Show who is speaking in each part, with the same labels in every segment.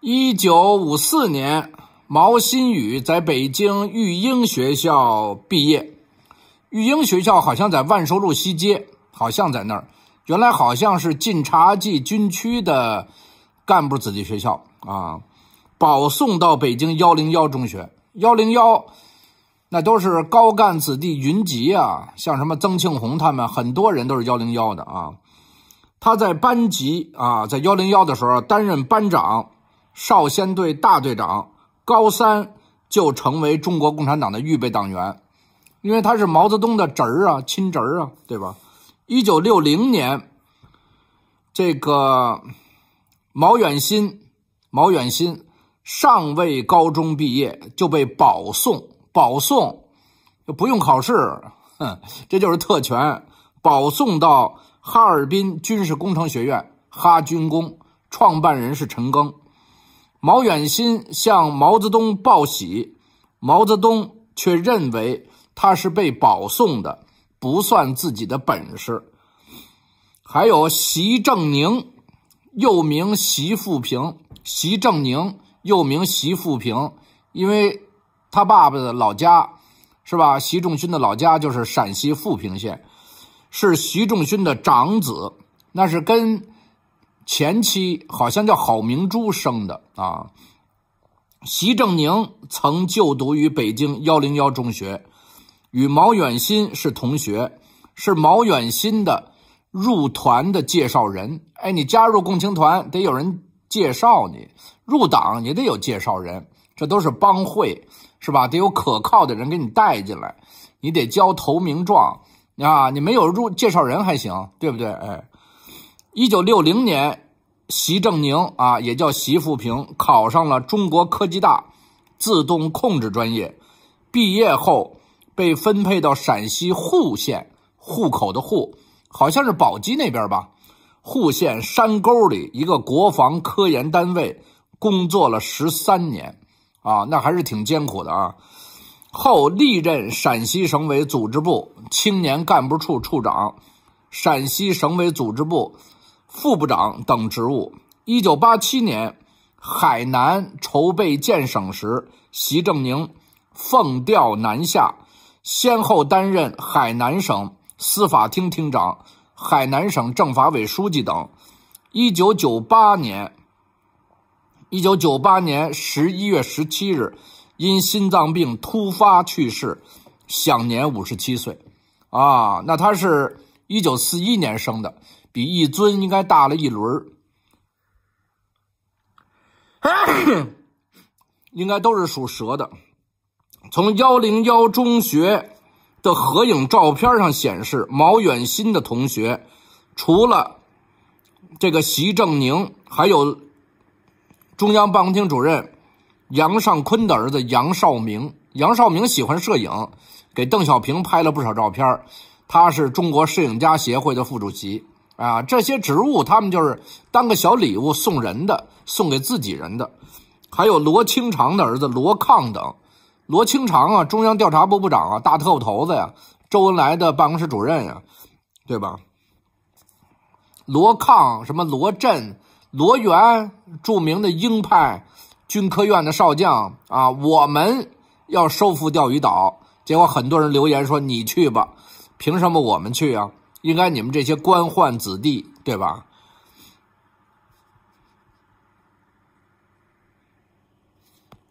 Speaker 1: 一九五四年，毛新宇在北京育英学校毕业。育英学校好像在万寿路西街，好像在那儿。原来好像是晋察冀军区的干部子弟学校啊，保送到北京幺零幺中学。幺零幺，那都是高干子弟云集啊，像什么曾庆红他们，很多人都是幺零幺的啊。他在班级啊，在幺零幺的时候担任班长。少先队大队长，高三就成为中国共产党的预备党员，因为他是毛泽东的侄儿啊，亲侄儿啊，对吧？一九六零年，这个毛远新，毛远新尚未高中毕业就被保送，保送不用考试，哼，这就是特权，保送到哈尔滨军事工程学院（哈军工），创办人是陈赓。毛远新向毛泽东报喜，毛泽东却认为他是被保送的，不算自己的本事。还有习正宁，又名习富平，习正宁又名习富平，因为他爸爸的老家，是吧？习仲勋的老家就是陕西富平县，是习仲勋的长子，那是跟。前妻好像叫郝明珠生的啊。习正宁曾就读于北京幺零幺中学，与毛远新是同学，是毛远新的入团的介绍人。哎，你加入共青团得有人介绍你，入党也得有介绍人，这都是帮会是吧？得有可靠的人给你带进来，你得交投名状啊！你没有入介绍人还行，对不对？哎。一九六零年，习正宁啊，也叫习富平，考上了中国科技大，自动控制专业。毕业后被分配到陕西户县，户口的户好像是宝鸡那边吧。户县山沟里一个国防科研单位工作了十三年，啊，那还是挺艰苦的啊。后历任陕西省委组织部青年干部处处长，陕西省委组织部。副部长等职务。一九八七年，海南筹备建省时，习正宁奉调南下，先后担任海南省司法厅厅长、海南省政法委书记等。一九九八年，一九九八年十一月十七日，因心脏病突发去世，享年五十七岁。啊，那他是一九四一年生的。比一尊应该大了一轮儿，应该都是属蛇的。从幺零幺中学的合影照片上显示，毛远新的同学除了这个席正宁，还有中央办公厅主任杨尚昆的儿子杨绍明。杨绍明喜欢摄影，给邓小平拍了不少照片他是中国摄影家协会的副主席。啊，这些职务他们就是当个小礼物送人的，送给自己人的，还有罗清长的儿子罗抗等，罗清长啊，中央调查部部长啊，大特务头子呀，周恩来的办公室主任呀，对吧？罗抗什么罗振罗元，著名的鹰派，军科院的少将啊。我们要收复钓鱼岛，结果很多人留言说：“你去吧，凭什么我们去啊？”应该你们这些官宦子弟，对吧？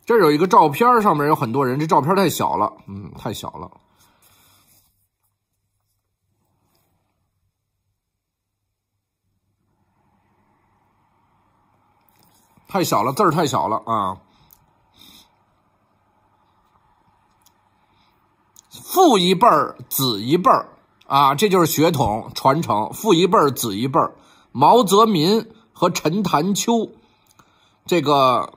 Speaker 1: 这有一个照片，上面有很多人。这照片太小了，嗯，太小了，太小了，字儿太小了啊！父一辈儿，子一辈儿。啊，这就是血统传承，父一辈子一辈毛泽民和陈潭秋，这个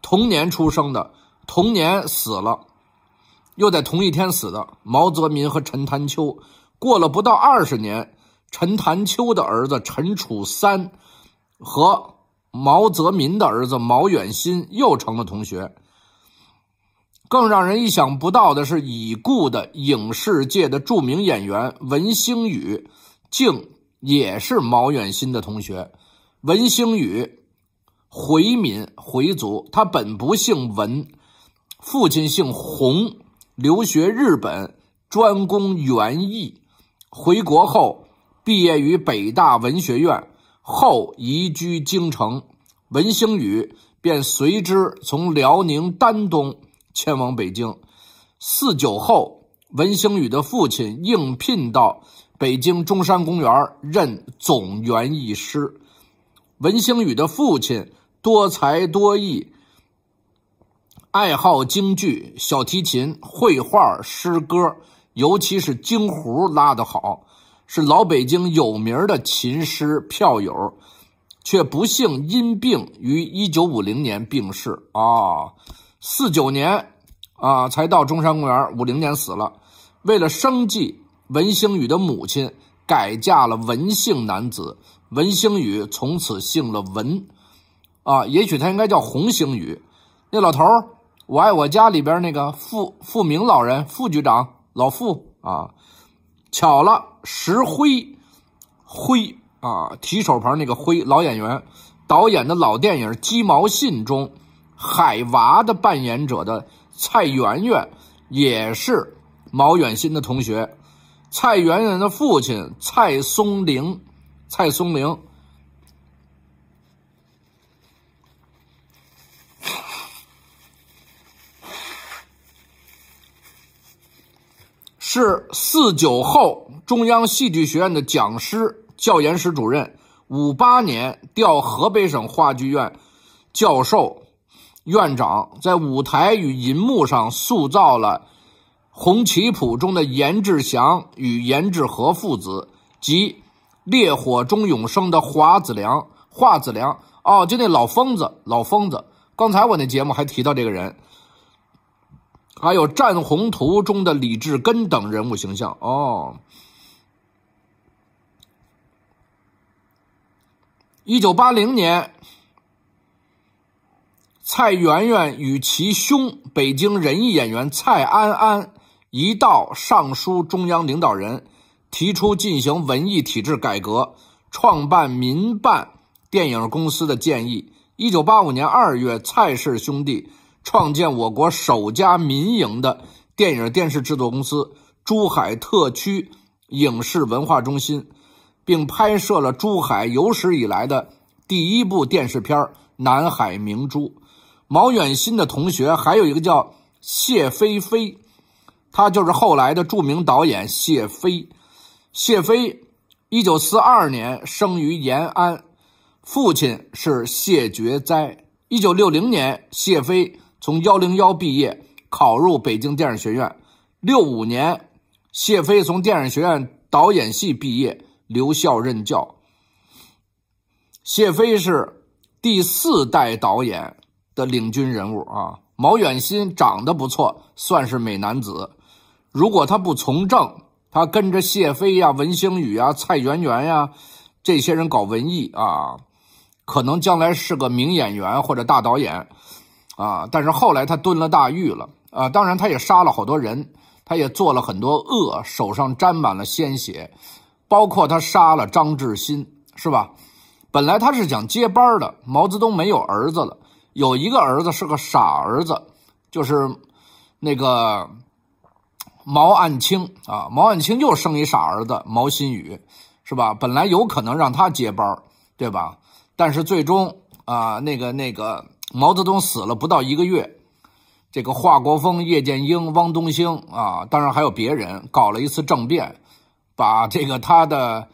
Speaker 1: 同年出生的，同年死了，又在同一天死的。毛泽民和陈潭秋过了不到二十年，陈潭秋的儿子陈楚三和毛泽民的儿子毛远新又成了同学。更让人意想不到的是，已故的影视界的著名演员文星宇，竟也是毛远新的同学。文星宇，回民回族，他本不姓文，父亲姓洪，留学日本，专攻园艺，回国后毕业于北大文学院，后移居京城。文星宇便随之从辽宁丹东。迁往北京。四九后，文兴宇的父亲应聘到北京中山公园任总园艺师。文兴宇的父亲多才多艺，爱好京剧、小提琴、绘画、诗歌，尤其是京胡拉得好，是老北京有名的琴师、票友，却不幸因病于一九五零年病逝啊。四九年，啊，才到中山公园。五零年死了。为了生计，文星宇的母亲改嫁了文姓男子，文星宇从此姓了文。啊，也许他应该叫洪星宇。那老头，我爱我家里边那个傅傅明老人，副局长老傅啊。巧了，石灰灰，啊，提手旁那个灰，老演员，导演的老电影《鸡毛信》中。海娃的扮演者的蔡媛媛，也是毛远新的同学。蔡媛媛的父亲蔡松龄，蔡松龄。是四九后中央戏剧学院的讲师、教研室主任。五八年调河北省话剧院，教授。院长在舞台与银幕上塑造了《红旗谱》中的严志祥与严志和父子及《烈火中永生》的华子良、华子良哦，就那老疯子，老疯子。刚才我那节目还提到这个人，还有《战红图》中的李志根等人物形象哦。一九八零年。蔡元元与其兄北京人艺演员蔡安安一道上书中央领导人，提出进行文艺体制改革、创办民办电影公司的建议。一九八五年二月，蔡氏兄弟创建我国首家民营的电影电视制作公司——珠海特区影视文化中心，并拍摄了珠海有史以来的第一部电视片《南海明珠》。毛远新的同学还有一个叫谢飞飞，他就是后来的著名导演谢飞。谢飞，一九四二年生于延安，父亲是谢觉哉。一九六零年，谢飞从幺零幺毕业，考入北京电影学院。六五年，谢飞从电影学院导演系毕业，留校任教。谢飞是第四代导演。领军人物啊，毛远新长得不错，算是美男子。如果他不从政，他跟着谢飞呀、文兴宇呀、蔡元元呀这些人搞文艺啊，可能将来是个名演员或者大导演啊。但是后来他蹲了大狱了啊，当然他也杀了好多人，他也做了很多恶，手上沾满了鲜血，包括他杀了张志新，是吧？本来他是想接班的，毛泽东没有儿子了。有一个儿子是个傻儿子，就是那个毛岸青啊，毛岸青就生一傻儿子毛新宇，是吧？本来有可能让他接班，对吧？但是最终啊，那个那个毛泽东死了不到一个月，这个华国锋、叶剑英、汪东兴啊，当然还有别人搞了一次政变，把这个他的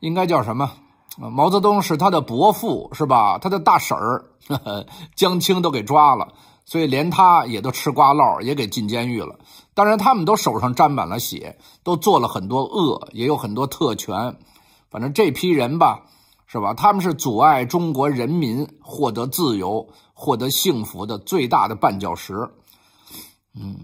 Speaker 1: 应该叫什么？毛泽东是他的伯父，是吧？他的大婶儿江青都给抓了，所以连他也都吃瓜烙，也给进监狱了。当然，他们都手上沾满了血，都做了很多恶，也有很多特权。反正这批人吧，是吧？他们是阻碍中国人民获得自由、获得幸福的最大的绊脚石。嗯。